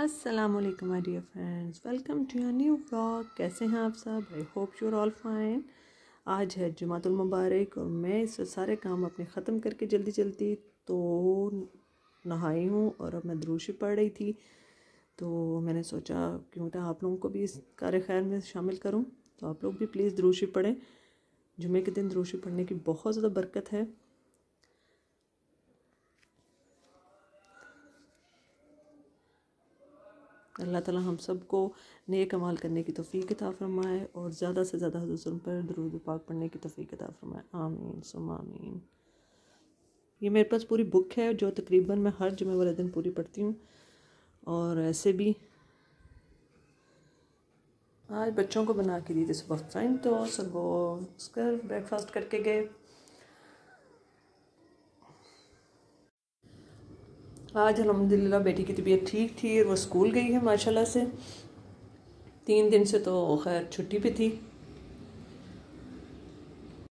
अस्सलाम वालेकुम my dear friends welcome to your new blog कैसे हैं आप सब I hope you are all fine आज है जुमातुल मुबारक और मैं इस सारे काम अपने ख़त्म करके जल्दी जल्दी तो नहाई हूँ और अब मैं द्रूशी पढ़ रही थी तो मैंने सोचा क्यों ना तो आप लोगों को भी इस कार खैर में शामिल करूँ तो आप लोग भी प्लीज़ द्रूशी पढ़ें जुमे के दिन द्रूशी पढ़ने की बहुत ज़्यादा बरकत है अल्लाह ताला हम सबको नेक अमाल करने की तोफ़ी किता फरमाए और ज़्यादा से ज़्यादा हजूसन पर दरूद पाक पढ़ने की तोफ़ी किता फरमाए आमीन सुम आमीन ये मेरे पास पूरी बुक है जो तकरीबन मैं हर जुमे वाले दिन पूरी पढ़ती हूँ और ऐसे भी आज बच्चों को बना के दी थी सुबह टाइम तो सब वो उसका ब्रेकफास्ट करके गए आज अलहमदिल्ला बेटी की तबीयत ठीक थी और वो स्कूल गई है माशाल्लाह से तीन दिन से तो खैर छुट्टी पे थी